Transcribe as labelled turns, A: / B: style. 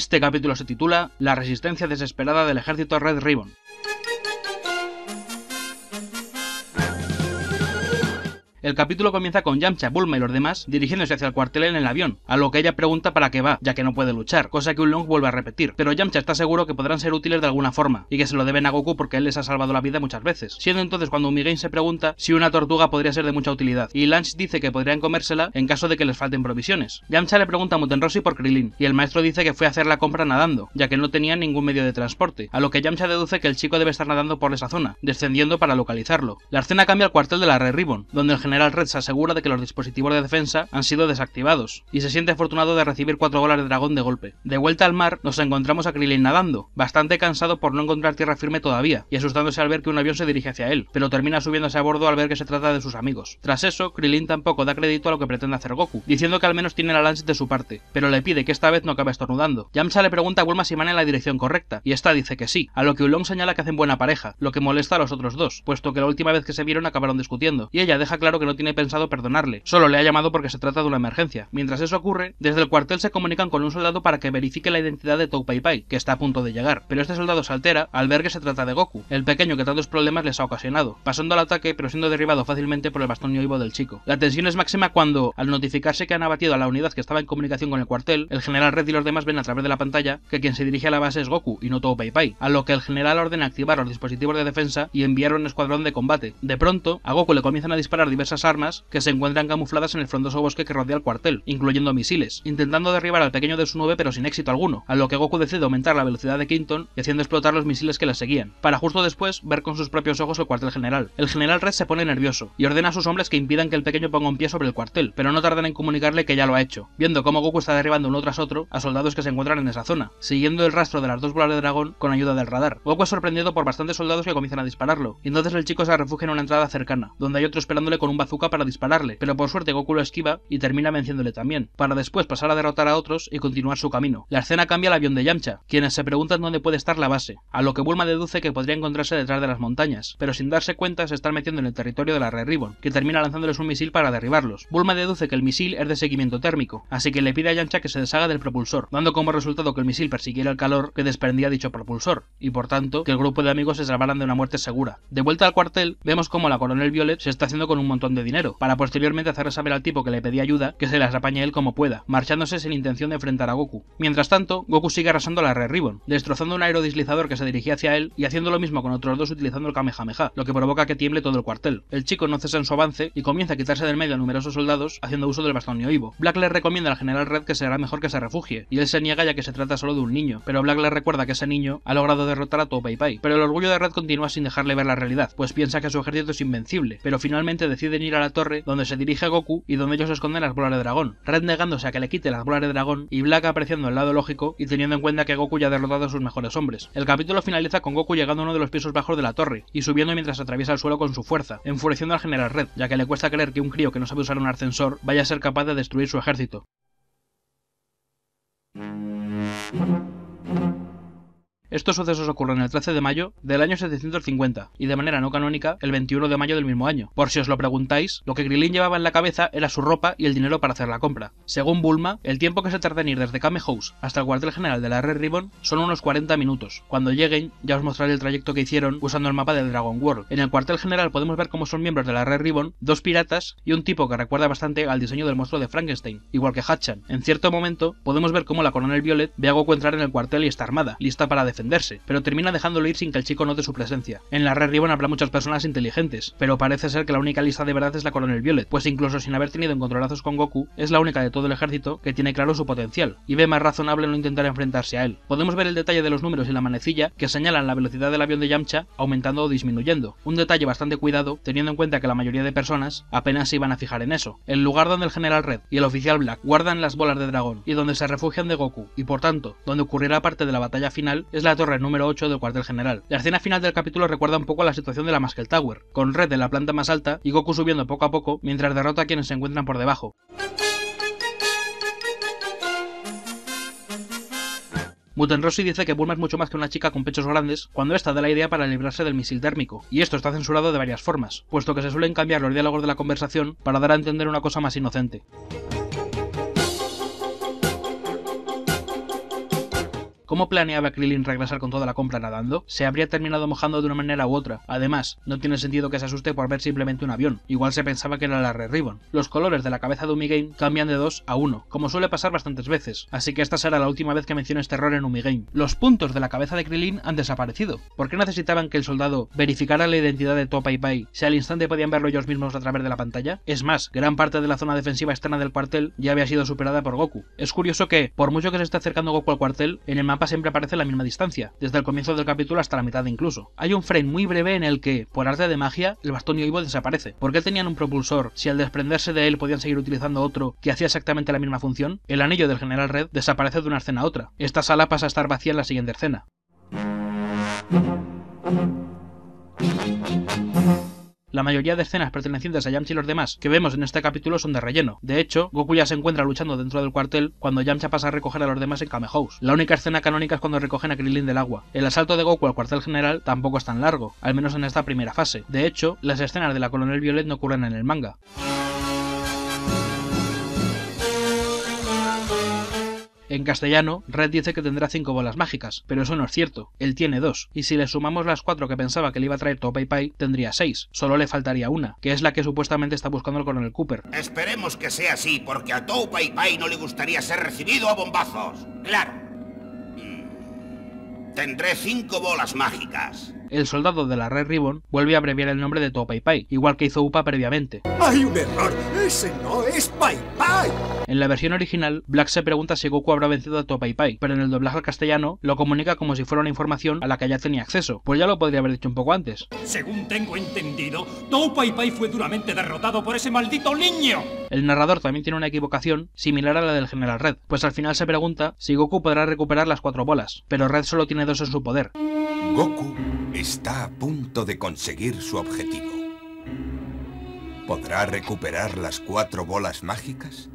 A: Este capítulo se titula La resistencia desesperada del ejército Red Ribbon. El capítulo comienza con Yamcha, Bulma y los demás dirigiéndose hacia el cuartel en el avión, a lo que ella pregunta para qué va, ya que no puede luchar, cosa que Ulong vuelve a repetir, pero Yamcha está seguro que podrán ser útiles de alguna forma, y que se lo deben a Goku porque él les ha salvado la vida muchas veces, siendo entonces cuando Miguel se pregunta si una tortuga podría ser de mucha utilidad, y Lance dice que podrían comérsela en caso de que les falten provisiones. Yamcha le pregunta a Mutenrosi por Krilin, y el maestro dice que fue a hacer la compra nadando, ya que no tenía ningún medio de transporte, a lo que Yamcha deduce que el chico debe estar nadando por esa zona, descendiendo para localizarlo. La escena cambia al cuartel de la Red Ribbon, donde el general general Red se asegura de que los dispositivos de defensa han sido desactivados, y se siente afortunado de recibir cuatro bolas de dragón de golpe. De vuelta al mar, nos encontramos a Krillin nadando, bastante cansado por no encontrar tierra firme todavía, y asustándose al ver que un avión se dirige hacia él, pero termina subiéndose a bordo al ver que se trata de sus amigos. Tras eso, Krillin tampoco da crédito a lo que pretende hacer Goku, diciendo que al menos tiene la Lance de su parte, pero le pide que esta vez no acabe estornudando. Yamcha le pregunta a Bulma si maneja en la dirección correcta, y esta dice que sí, a lo que Ulong señala que hacen buena pareja, lo que molesta a los otros dos, puesto que la última vez que se vieron acabaron discutiendo, y ella deja claro que que no tiene pensado perdonarle, solo le ha llamado porque se trata de una emergencia. Mientras eso ocurre, desde el cuartel se comunican con un soldado para que verifique la identidad de Toupei Pai que está a punto de llegar, pero este soldado se altera al ver que se trata de Goku, el pequeño que tantos problemas les ha ocasionado, pasando al ataque pero siendo derribado fácilmente por el bastón yoibo del chico. La tensión es máxima cuando, al notificarse que han abatido a la unidad que estaba en comunicación con el cuartel, el general Red y los demás ven a través de la pantalla que quien se dirige a la base es Goku y no Toupei Pai Pai, a lo que el general ordena activar los dispositivos de defensa y enviar un escuadrón de combate. De pronto, a Goku le comienzan a disparar diversas armas que se encuentran camufladas en el frondoso bosque que rodea el cuartel, incluyendo misiles, intentando derribar al pequeño de su nube pero sin éxito alguno, a lo que Goku decide aumentar la velocidad de Quinton y haciendo explotar los misiles que le seguían, para justo después ver con sus propios ojos el cuartel general. El general Red se pone nervioso y ordena a sus hombres que impidan que el pequeño ponga un pie sobre el cuartel, pero no tardan en comunicarle que ya lo ha hecho, viendo cómo Goku está derribando uno tras otro a soldados que se encuentran en esa zona, siguiendo el rastro de las dos bolas de dragón con ayuda del radar. Goku es sorprendido por bastantes soldados que comienzan a dispararlo, y entonces el chico se refugia en una entrada cercana, donde hay otro esperándole con un azúcar para dispararle, pero por suerte Goku lo esquiva y termina venciéndole también, para después pasar a derrotar a otros y continuar su camino. La escena cambia al avión de Yamcha, quienes se preguntan dónde puede estar la base, a lo que Bulma deduce que podría encontrarse detrás de las montañas, pero sin darse cuenta se están metiendo en el territorio de la Red Ribbon, que termina lanzándoles un misil para derribarlos. Bulma deduce que el misil es de seguimiento térmico, así que le pide a Yamcha que se deshaga del propulsor, dando como resultado que el misil persiguiera el calor que desprendía dicho propulsor, y por tanto que el grupo de amigos se salvaran de una muerte segura. De vuelta al cuartel, vemos cómo la coronel Violet se está haciendo con un montón de dinero, para posteriormente hacer saber al tipo que le pedía ayuda que se las apañe él como pueda, marchándose sin intención de enfrentar a Goku. Mientras tanto, Goku sigue arrasando a la Red Ribbon, destrozando un aerodislizador que se dirigía hacia él y haciendo lo mismo con otros dos utilizando el Kamehameha, lo que provoca que tiemble todo el cuartel. El chico no cesa en su avance y comienza a quitarse del medio a numerosos soldados haciendo uso del bastón neoívo. Black le recomienda al general Red que será mejor que se refugie, y él se niega ya que se trata solo de un niño, pero Black le recuerda que ese niño ha logrado derrotar a Topei Pai pero el orgullo de Red continúa sin dejarle ver la realidad, pues piensa que su ejército es invencible, pero finalmente decide ir a la torre donde se dirige Goku y donde ellos esconden las bolas de dragón, Red negándose a que le quite las bolas de dragón y Black apreciando el lado lógico y teniendo en cuenta que Goku ya ha derrotado a sus mejores hombres. El capítulo finaliza con Goku llegando a uno de los pisos bajos de la torre y subiendo mientras atraviesa el suelo con su fuerza, enfureciendo al general Red, ya que le cuesta creer que un crío que no sabe usar un ascensor vaya a ser capaz de destruir su ejército. Estos sucesos ocurren el 13 de mayo del año 750 y de manera no canónica el 21 de mayo del mismo año. Por si os lo preguntáis, lo que Grilin llevaba en la cabeza era su ropa y el dinero para hacer la compra. Según Bulma, el tiempo que se tarda en ir desde Kame House hasta el cuartel general de la Red Ribbon son unos 40 minutos. Cuando lleguen, ya os mostraré el trayecto que hicieron usando el mapa del Dragon World. En el cuartel general podemos ver cómo son miembros de la Red Ribbon, dos piratas y un tipo que recuerda bastante al diseño del monstruo de Frankenstein, igual que Hatchan. En cierto momento, podemos ver cómo la coronel Violet ve a Goku entrar en el cuartel y está armada, lista para defender pero termina dejándolo ir sin que el chico note su presencia. En la Red Ribbon habla muchas personas inteligentes, pero parece ser que la única lista de verdad es la Coronel Violet, pues incluso sin haber tenido encontronazos con Goku, es la única de todo el ejército que tiene claro su potencial, y ve más razonable no intentar enfrentarse a él. Podemos ver el detalle de los números y la manecilla que señalan la velocidad del avión de Yamcha aumentando o disminuyendo, un detalle bastante cuidado teniendo en cuenta que la mayoría de personas apenas se iban a fijar en eso. El lugar donde el general Red y el oficial Black guardan las bolas de dragón y donde se refugian de Goku, y por tanto, donde ocurrirá parte de la batalla final, es la torre número 8 del cuartel general. La escena final del capítulo recuerda un poco a la situación de la Maskell Tower, con Red en la planta más alta y Goku subiendo poco a poco mientras derrota a quienes se encuentran por debajo. Muten dice que Bulma es mucho más que una chica con pechos grandes cuando esta da la idea para librarse del misil térmico, y esto está censurado de varias formas, puesto que se suelen cambiar los diálogos de la conversación para dar a entender una cosa más inocente. ¿Cómo planeaba Krillin regresar con toda la compra nadando? Se habría terminado mojando de una manera u otra. Además, no tiene sentido que se asuste por ver simplemente un avión. Igual se pensaba que era la Red Ribbon. Los colores de la cabeza de Umigame cambian de 2 a 1, como suele pasar bastantes veces, así que esta será la última vez que menciones terror en Umigame. Los puntos de la cabeza de Krillin han desaparecido. ¿Por qué necesitaban que el soldado verificara la identidad de Topa y Pai si al instante podían verlo ellos mismos a través de la pantalla? Es más, gran parte de la zona defensiva externa del cuartel ya había sido superada por Goku. Es curioso que, por mucho que se esté acercando Goku al cuartel, en el mapa siempre aparece a la misma distancia, desde el comienzo del capítulo hasta la mitad incluso. Hay un frame muy breve en el que, por arte de magia, el bastón y oivo desaparece. ¿Por qué tenían un propulsor si al desprenderse de él podían seguir utilizando otro que hacía exactamente la misma función? El anillo del general Red desaparece de una escena a otra. Esta sala pasa a estar vacía en la siguiente escena. La mayoría de escenas pertenecientes a Yamcha y los demás que vemos en este capítulo son de relleno. De hecho, Goku ya se encuentra luchando dentro del cuartel cuando Yamcha pasa a recoger a los demás en Kame House. La única escena canónica es cuando recogen a Krillin del agua. El asalto de Goku al cuartel general tampoco es tan largo, al menos en esta primera fase. De hecho, las escenas de la colonel Violet no ocurren en el manga. En castellano, Red dice que tendrá cinco bolas mágicas, pero eso no es cierto, él tiene dos, y si le sumamos las cuatro que pensaba que le iba a traer Topei Pai, tendría seis. solo le faltaría una, que es la que supuestamente está buscando el coronel Cooper. Esperemos que sea así, porque a Topei Pai no le gustaría ser recibido a bombazos. Claro. Mm. Tendré cinco bolas mágicas el soldado de la Red Ribbon vuelve a abreviar el nombre de todo Pai igual que hizo UPA previamente. ¡Hay un error! ¡Ese no es Pai Pai! En la versión original, Black se pregunta si Goku habrá vencido a Topai Pai pero en el doblaje al castellano lo comunica como si fuera una información a la que ya tenía acceso, pues ya lo podría haber dicho un poco antes. Según tengo entendido, todo fue duramente derrotado por ese maldito niño. El narrador también tiene una equivocación similar a la del general Red, pues al final se pregunta si Goku podrá recuperar las cuatro bolas, pero Red solo tiene dos en su poder. Goku está a punto de conseguir su objetivo. ¿Podrá recuperar las cuatro bolas mágicas?